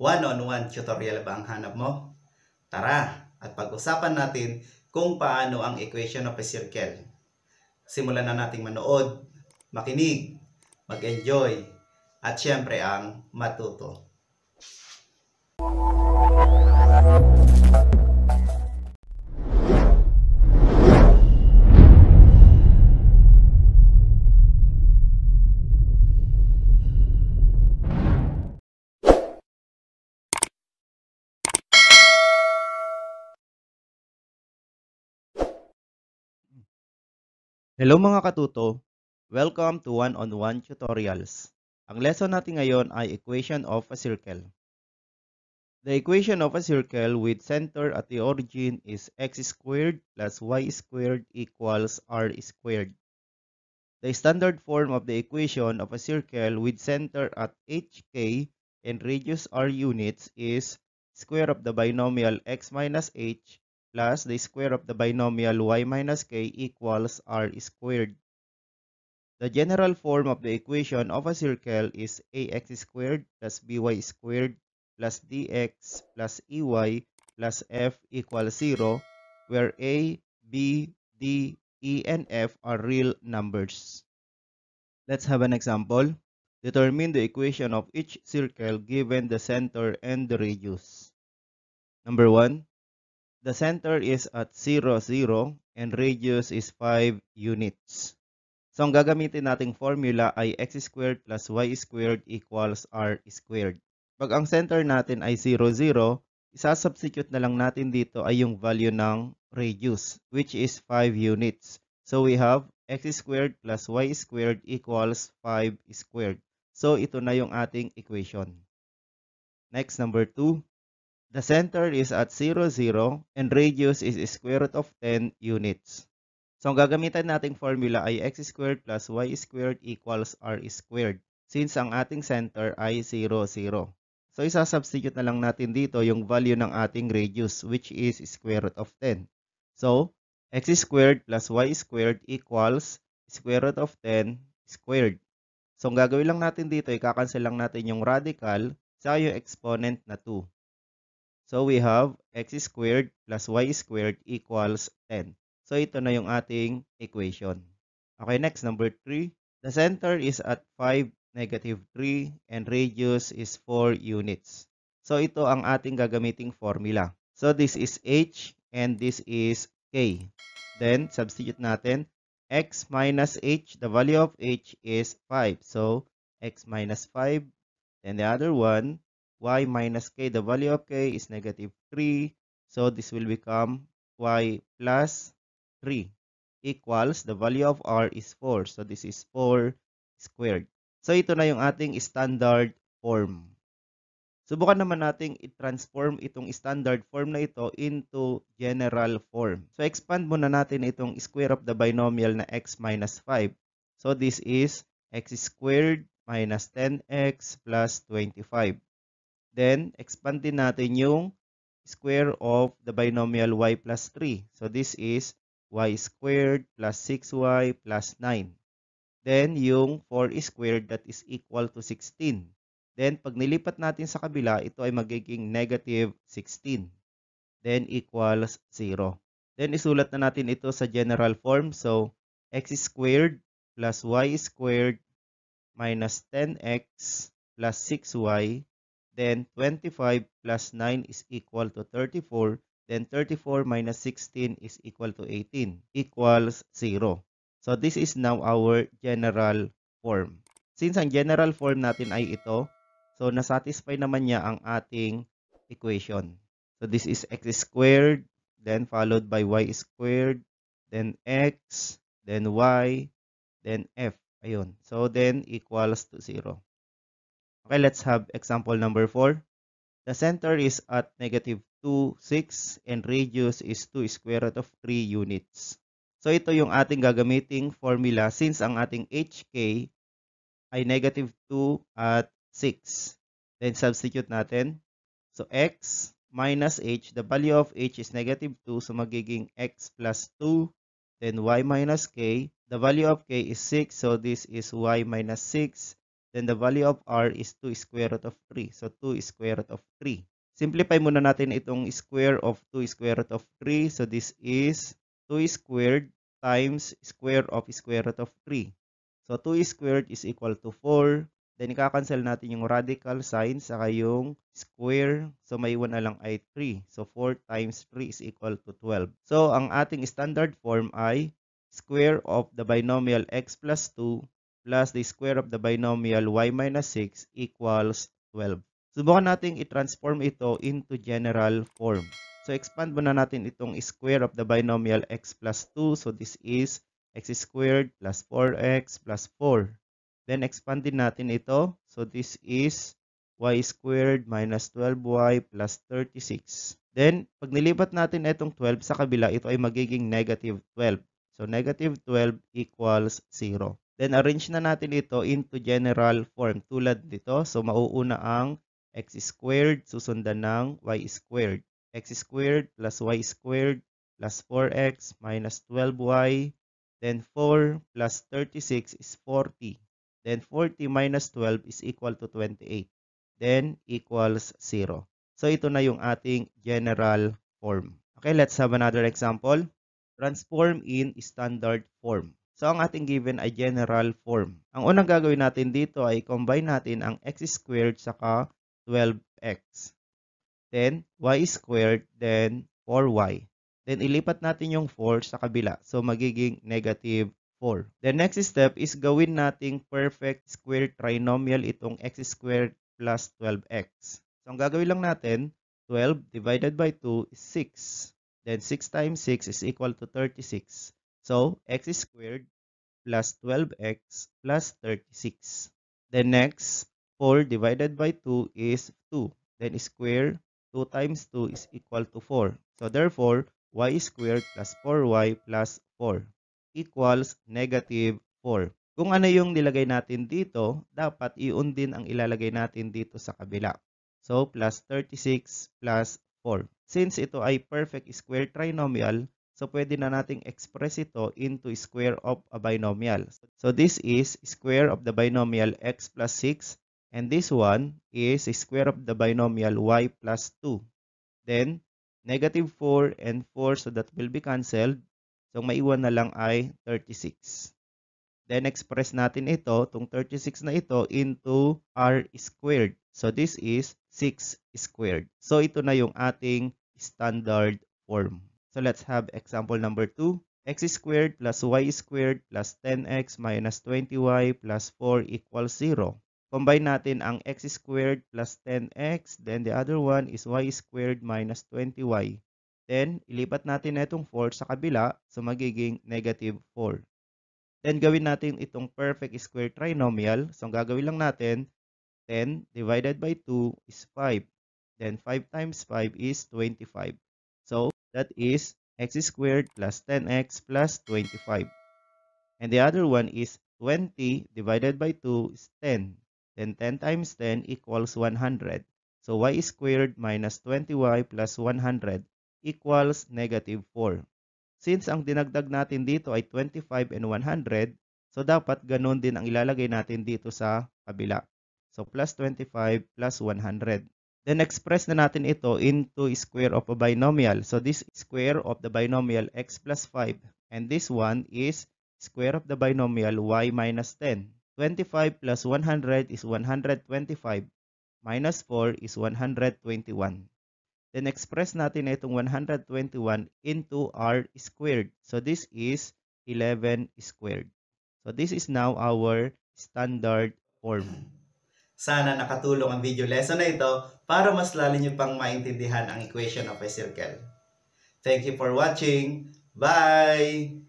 one-on-one tutorial ba ang hanap mo? Tara at pag-usapan natin kung paano ang equation of a circle. Simulan na nating manood, makinig, mag-enjoy, at syempre ang matuto. Thank you. Hello mga katuto! Welcome to One-on-One -on -one Tutorials. Ang lesson natin ngayon ay Equation of a Circle. The equation of a circle with center at the origin is x squared plus y squared equals r squared. The standard form of the equation of a circle with center at hk and radius r units is square of the binomial x minus h plus the square of the binomial y minus k equals r squared. The general form of the equation of a circle is ax squared plus by squared plus dx plus ey plus f equals 0 where a, b, d, e, and f are real numbers. Let's have an example. Determine the equation of each circle given the center and the radius. Number 1. The center is at 0, 0 and radius is 5 units. So ang gagamitin nating formula ay x squared plus y squared equals r squared. Pag ang center natin ay 0, 0, isasubstitute na lang natin dito ay yung value ng radius which is 5 units. So we have x squared plus y squared equals 5 squared. So ito na yung ating equation. Next, number 2. The center is at 0, 0, and radius is square root of 10 units. So, ang gagamitan nating formula ay x squared plus y squared equals r squared since ang ating center ay 0, 0. So, isa-substitute na lang natin dito yung value ng ating radius which is square root of 10. So, x squared plus y squared equals square root of 10 squared. So, ang gagawin lang natin dito, ay kakansel lang natin yung radical sa yung exponent na 2. So we have x squared plus y squared equals 10. So ito na yung ating equation. Okay, next number 3. The center is at 5, negative 3 and radius is 4 units. So ito ang ating gagamiting formula. So this is h and this is k. Then substitute natin x minus h, the value of h is 5. So x minus 5 then the other one y minus k, the value of k is negative 3. So this will become y plus 3 equals the value of r is 4. So this is 4 squared. So ito na yung ating standard form. Subukan naman nating i-transform itong standard form na ito into general form. So expand muna natin itong square of the binomial na x minus 5. So this is x squared minus 10x plus 25. Then, expand din natin yung square of the binomial y plus 3. So, this is y squared plus 6y plus 9. Then, yung 4 squared that is equal to 16. Then, pag nilipat natin sa kabila, ito ay magiging negative 16. Then, equals 0. Then, isulat na natin ito sa general form. So, x squared plus y squared minus 10x plus 6y Then 25 plus 9 is equal to 34. Then 34 minus 16 is equal to 18 equals 0. So this is now our general form. Since ang general form natin ay ito, so nasatisfy naman niya ang ating equation. So this is x squared, then followed by y squared, then x, then y, then f. Ayun. So then equals to 0. Okay, let's have example number 4. The center is at negative 2, 6, and radius is 2 square root of 3 units. So ito yung ating gagamiting formula since ang ating HK ay negative 2 at 6. Then substitute natin. So x minus h, the value of h is negative 2, so magiging x plus 2. Then y minus k, the value of k is 6, so this is y minus 6 then the value of r is 2 square root of 3. So 2 square root of 3. Simplify muna natin itong square of 2 square root of 3. So this is 2 squared times square of square root of 3. So 2 squared is equal to 4. Then ikakancel natin yung radical sign saka yung square. So may iwan na lang ay 3. So 4 times 3 is equal to 12. So ang ating standard form ay square of the binomial x plus 2 plus the square of the binomial y minus 6 equals 12. Subukan nating i-transform ito into general form. So, expand muna natin itong square of the binomial x plus 2. So, this is x squared plus 4x plus 4. Then, expand din natin ito. So, this is y squared minus 12y plus 36. Then, pag nilipat natin itong 12 sa kabila, ito ay magiging negative 12. So, negative 12 equals 0. Then arrange na natin ito into general form tulad nito. So mauuna ang x squared susundan ng y squared. x squared plus y squared plus 4x minus 12y. Then 4 plus 36 is 40. Then 40 minus 12 is equal to 28. Then equals 0. So ito na yung ating general form. Okay, let's have another example. Transform in standard form. So, ang ating given ay general form. Ang unang gagawin natin dito ay combine natin ang x squared saka 12x. Then, y squared, then 4y. Then, ilipat natin yung 4 sa kabila. So, magiging negative 4. The next step is gawin nating perfect square trinomial itong x squared plus 12x. So, ang gagawin lang natin, 12 divided by 2 is 6. Then, 6 times 6 is equal to 36. So, x squared plus 12x plus 36. Then next, 4 divided by 2 is 2. Then square 2 times 2 is equal to 4. So therefore, y squared plus 4y plus 4 equals negative 4. Kung ano yung nilagay natin dito, dapat iyon din ang ilalagay natin dito sa kabila. So, plus 36 plus 4. Since ito ay perfect square trinomial, So, pwede na nating express ito into square of a binomial. So, this is square of the binomial x plus 6. And this one is square of the binomial y plus 2. Then, negative 4 and 4, so that will be cancelled. So, maiwan na lang ay 36. Then, express natin ito, itong 36 na ito, into r squared. So, this is 6 squared. So, ito na yung ating standard form. So let's have example number 2. x squared plus y squared plus 10x minus 20y plus 4 equals 0. Combine natin ang x squared plus 10x, then the other one is y squared minus 20y. Then, ilipat natin na itong 4 sa kabila, so magiging negative 4. Then, gawin natin itong perfect square trinomial. So, ang gagawin lang natin, 10 divided by 2 is 5. Then, 5 times 5 is 25. That is x squared plus 10x plus 25. And the other one is 20 divided by 2 is 10. Then 10 times 10 equals 100. So y squared minus 20y plus 100 equals negative 4. Since ang dinagdag natin dito ay 25 and 100, so dapat ganun din ang ilalagay natin dito sa kabila. So plus 25 plus 100. Then express na natin ito into square of a binomial. So this square of the binomial x plus 5 and this one is square of the binomial y minus 10. 25 plus 100 is 125 minus 4 is 121. Then express natin itong 121 into r squared. So this is 11 squared. So this is now our standard form. Sana nakatulong ang video lesson na ito para mas lalo nyo pang maintindihan ang equation of a circle. Thank you for watching. Bye!